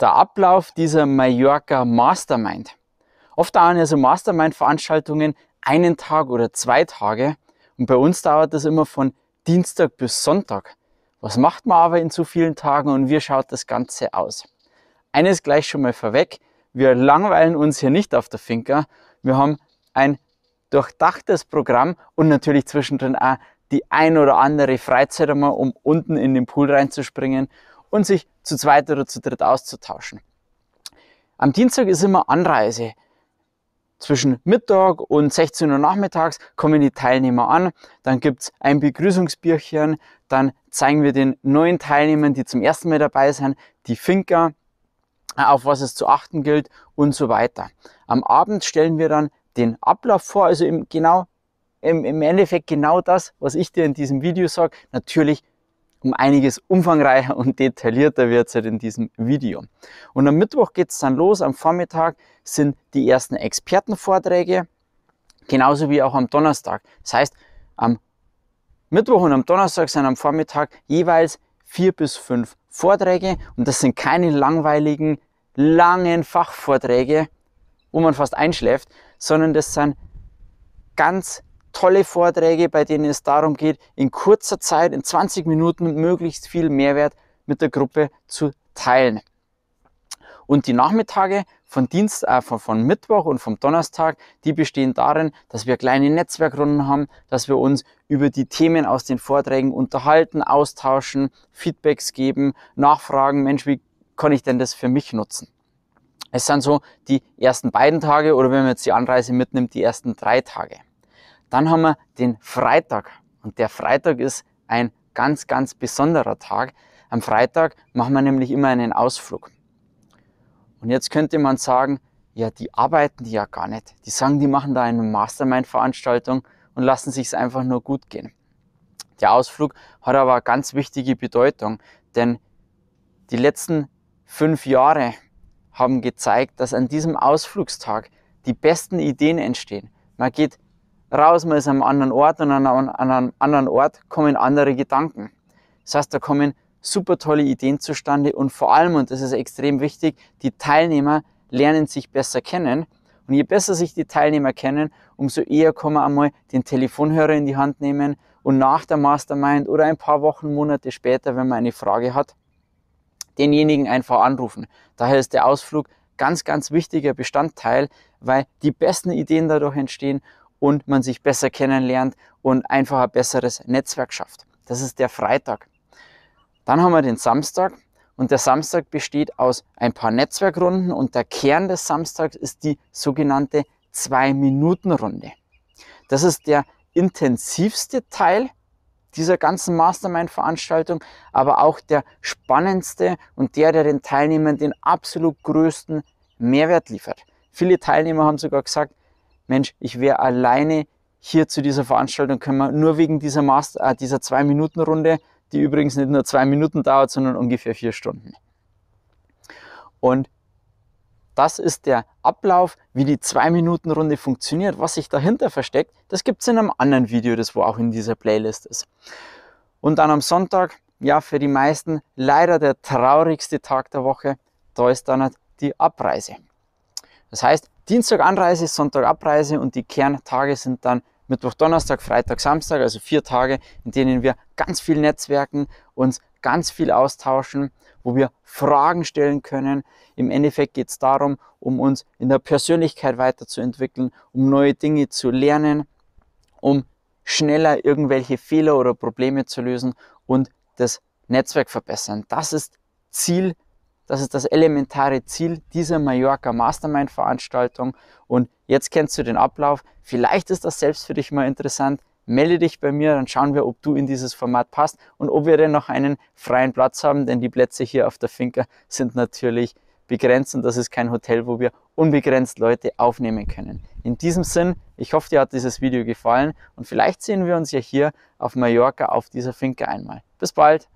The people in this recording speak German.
der Ablauf dieser Mallorca Mastermind. Oft dauern ja so Mastermind-Veranstaltungen einen Tag oder zwei Tage und bei uns dauert das immer von Dienstag bis Sonntag. Was macht man aber in so vielen Tagen und wie schaut das Ganze aus? Eines gleich schon mal vorweg, wir langweilen uns hier nicht auf der Finca. Wir haben ein durchdachtes Programm und natürlich zwischendrin auch die ein oder andere Freizeit einmal, um unten in den Pool reinzuspringen und sich zu zweit oder zu dritt auszutauschen. Am Dienstag ist immer Anreise. Zwischen Mittag und 16 Uhr nachmittags kommen die Teilnehmer an, dann gibt es ein Begrüßungsbierchen, dann zeigen wir den neuen Teilnehmern, die zum ersten Mal dabei sind, die Finker, auf was es zu achten gilt und so weiter. Am Abend stellen wir dann den Ablauf vor, also im, genau, im, im Endeffekt genau das, was ich dir in diesem Video sage, natürlich um einiges umfangreicher und detaillierter wird es halt in diesem Video. Und am Mittwoch geht es dann los, am Vormittag sind die ersten Expertenvorträge, genauso wie auch am Donnerstag. Das heißt, am Mittwoch und am Donnerstag sind am Vormittag jeweils vier bis fünf Vorträge und das sind keine langweiligen, langen Fachvorträge, wo man fast einschläft, sondern das sind ganz tolle Vorträge, bei denen es darum geht, in kurzer Zeit, in 20 Minuten möglichst viel Mehrwert mit der Gruppe zu teilen. Und die Nachmittage von, Dienst, äh, von, von Mittwoch und vom Donnerstag, die bestehen darin, dass wir kleine Netzwerkrunden haben, dass wir uns über die Themen aus den Vorträgen unterhalten, austauschen, Feedbacks geben, nachfragen, Mensch, wie kann ich denn das für mich nutzen? Es sind so die ersten beiden Tage oder wenn man jetzt die Anreise mitnimmt, die ersten drei Tage. Dann haben wir den Freitag. Und der Freitag ist ein ganz, ganz besonderer Tag. Am Freitag machen wir nämlich immer einen Ausflug. Und jetzt könnte man sagen, ja, die arbeiten die ja gar nicht. Die sagen, die machen da eine Mastermind-Veranstaltung und lassen sich es einfach nur gut gehen. Der Ausflug hat aber eine ganz wichtige Bedeutung, denn die letzten fünf Jahre haben gezeigt, dass an diesem Ausflugstag die besten Ideen entstehen. Man geht raus, man ist am anderen Ort und an einem, an einem anderen Ort kommen andere Gedanken. Das heißt, da kommen super tolle Ideen zustande und vor allem, und das ist extrem wichtig, die Teilnehmer lernen sich besser kennen. Und je besser sich die Teilnehmer kennen, umso eher kann man einmal den Telefonhörer in die Hand nehmen und nach der Mastermind oder ein paar Wochen, Monate später, wenn man eine Frage hat, denjenigen einfach anrufen. Daher ist der Ausflug ganz, ganz wichtiger Bestandteil, weil die besten Ideen dadurch entstehen und man sich besser kennenlernt und einfach ein besseres Netzwerk schafft. Das ist der Freitag. Dann haben wir den Samstag und der Samstag besteht aus ein paar Netzwerkrunden und der Kern des Samstags ist die sogenannte Zwei-Minuten-Runde. Das ist der intensivste Teil dieser ganzen Mastermind-Veranstaltung, aber auch der spannendste und der, der den Teilnehmern den absolut größten Mehrwert liefert. Viele Teilnehmer haben sogar gesagt, Mensch, ich wäre alleine hier zu dieser Veranstaltung können wir nur wegen dieser, Master, äh, dieser Zwei-Minuten-Runde, die übrigens nicht nur zwei Minuten dauert, sondern ungefähr vier Stunden. Und das ist der Ablauf, wie die Zwei-Minuten-Runde funktioniert, was sich dahinter versteckt. Das gibt es in einem anderen Video, das wo auch in dieser Playlist ist. Und dann am Sonntag, ja, für die meisten leider der traurigste Tag der Woche, da ist dann die Abreise. Das heißt, Dienstag Anreise, Sonntag Abreise und die Kerntage sind dann Mittwoch, Donnerstag, Freitag, Samstag, also vier Tage, in denen wir ganz viel netzwerken, uns ganz viel austauschen, wo wir Fragen stellen können. Im Endeffekt geht es darum, um uns in der Persönlichkeit weiterzuentwickeln, um neue Dinge zu lernen, um schneller irgendwelche Fehler oder Probleme zu lösen und das Netzwerk verbessern. Das ist Ziel das ist das elementare Ziel dieser Mallorca Mastermind Veranstaltung. Und jetzt kennst du den Ablauf. Vielleicht ist das selbst für dich mal interessant. Melde dich bei mir, dann schauen wir, ob du in dieses Format passt und ob wir denn noch einen freien Platz haben, denn die Plätze hier auf der Finca sind natürlich begrenzt und das ist kein Hotel, wo wir unbegrenzt Leute aufnehmen können. In diesem Sinn, ich hoffe, dir hat dieses Video gefallen und vielleicht sehen wir uns ja hier auf Mallorca auf dieser Finca einmal. Bis bald!